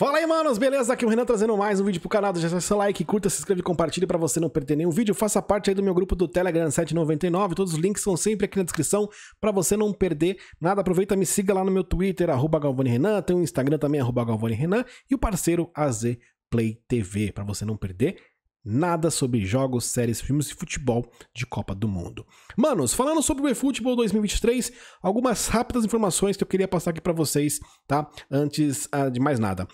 Fala aí, manos, beleza? Aqui é o Renan trazendo mais um vídeo pro canal. Já deixa seu like, curta, se inscreve, compartilha para você não perder nenhum vídeo. Faça parte aí do meu grupo do Telegram 799. Todos os links são sempre aqui na descrição para você não perder nada. Aproveita, me siga lá no meu Twitter, arroba Galvani Renan. Tem o um Instagram também, arroba Galvani Renan. E o parceiro AZ Play TV, para você não perder nada sobre jogos, séries, filmes e futebol de Copa do Mundo. Manos, falando sobre o eFootball 2023, algumas rápidas informações que eu queria passar aqui para vocês, tá? Antes ah, de mais nada.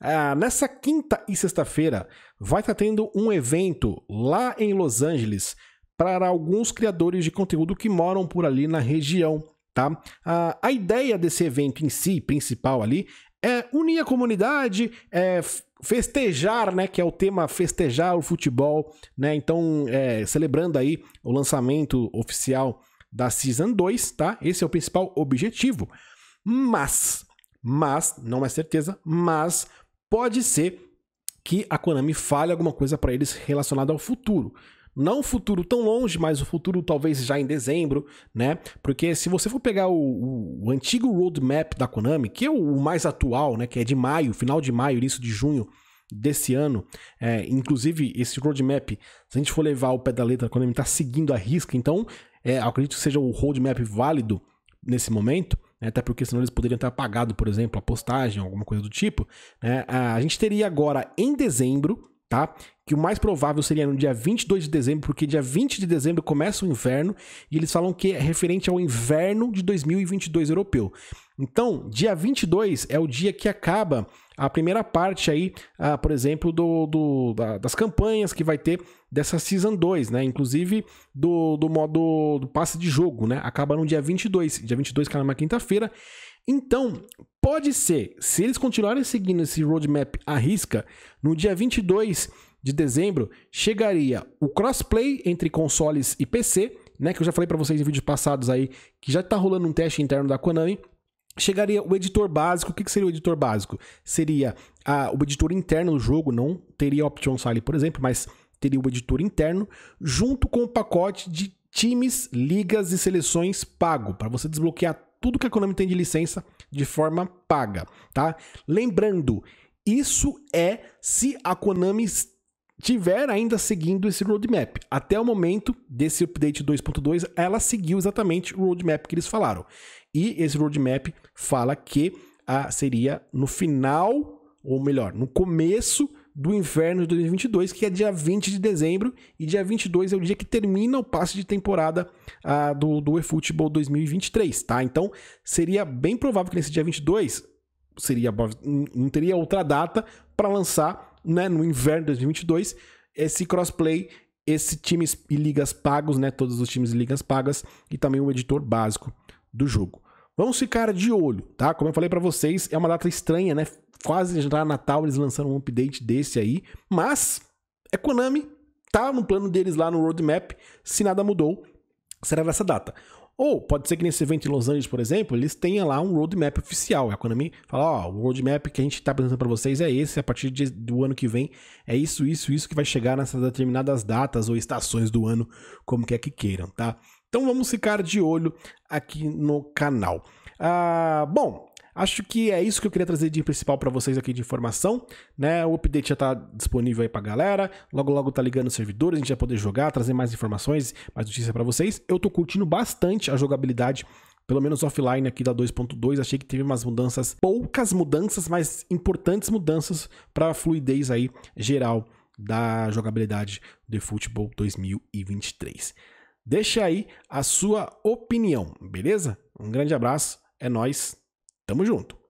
Ah, nessa quinta e sexta-feira vai estar tá tendo um evento lá em Los Angeles para alguns criadores de conteúdo que moram por ali na região, tá? Ah, a ideia desse evento em si, principal ali, é unir a comunidade, é festejar, né, que é o tema festejar o futebol, né? Então, é, celebrando aí o lançamento oficial da Season 2, tá? Esse é o principal objetivo. Mas, mas, não é certeza, mas pode ser que a Konami fale alguma coisa para eles relacionada ao futuro. Não o futuro tão longe, mas o futuro talvez já em dezembro, né? Porque se você for pegar o, o, o, antigo roadmap da Konami, que é o mais atual, né? Que é de maio, final de maio, início de junho desse ano, é, inclusive esse roadmap, se a gente for levar o pé da letra, a Konami está seguindo a risca, então é, acredito que seja o roadmap válido nesse momento né? até porque senão eles poderiam ter apagado, por exemplo, a postagem, alguma coisa do tipo. Né? Ah, a gente teria agora, em dezembro, tá? Que o mais provável seria no dia 22 de dezembro, porque dia 20 de dezembro começa o inverno e eles falam que é referente ao inverno de 2022 europeu. Então, dia 22 é o dia que acaba a primeira parte aí, ah, por exemplo, do, do da, das campanhas que vai ter dessa Season 2, né? Inclusive do, do modo do passe de jogo, né? Acaba no dia 22. Dia 22 é uma quinta-feira. Então, Pode ser, se eles continuarem seguindo esse roadmap à risca, no dia 22 de dezembro chegaria o crossplay entre consoles e PC, né, que eu já falei para vocês em vídeos passados aí, que já está rolando um teste interno da Konami, chegaria o editor básico. O que, seria o editor básico? Seria a, ah, o editor interno do jogo, não teria option sale, por exemplo, mas teria o editor interno, junto com o pacote de times, ligas e seleções pago, para você desbloquear tudo que a Konami tem de licença de forma paga, tá? Lembrando, isso é se a Konami tiver ainda seguindo esse roadmap. Até o momento desse update 2.2, ela seguiu exatamente o roadmap que eles falaram. E esse roadmap fala que ah, seria no final, ou melhor, no começo do inverno de 2022, que é dia 20 de dezembro, e dia 22 é o dia que termina o passe de temporada ah, do, do eFootball 2023, tá? Então, seria bem provável que nesse dia 22 seria não teria outra data para lançar, né, no inverno de 2022, esse crossplay esse times e ligas pagos, né, todos os times e ligas pagas e também o editor básico do jogo. Vamos ficar de olho, tá? Como eu falei para vocês, é uma data estranha, né? Quase já tá Natal eles lançaram um update desse aí, mas é Konami, tá no plano deles lá no roadmap, se nada mudou, será nessa data. Ou pode ser que nesse evento em Los Angeles, por exemplo, eles tenham lá um roadmap oficial. A Konami fala: ó, oh, o roadmap que a gente está apresentando para vocês é esse, a partir de, do ano que vem é isso, isso, isso que vai chegar nessas determinadas datas ou estações do ano, como quer que queiram, tá? Então vamos ficar de olho aqui no canal. Ah, bom, Acho que é isso que eu queria trazer de principal para vocês aqui de informação, né? O update já está disponível aí a galera. Logo logo tá ligando os servidores, a gente vai poder jogar, trazer mais informações, mais notícias para vocês. Eu estou curtindo bastante a jogabilidade pelo menos offline aqui da 2.2, achei que teve umas mudanças, poucas mudanças, mas importantes mudanças para fluidez aí geral da jogabilidade do futebol 2023. Deixe aí a sua opinião, beleza? Um grande abraço, é nós, tamo junto.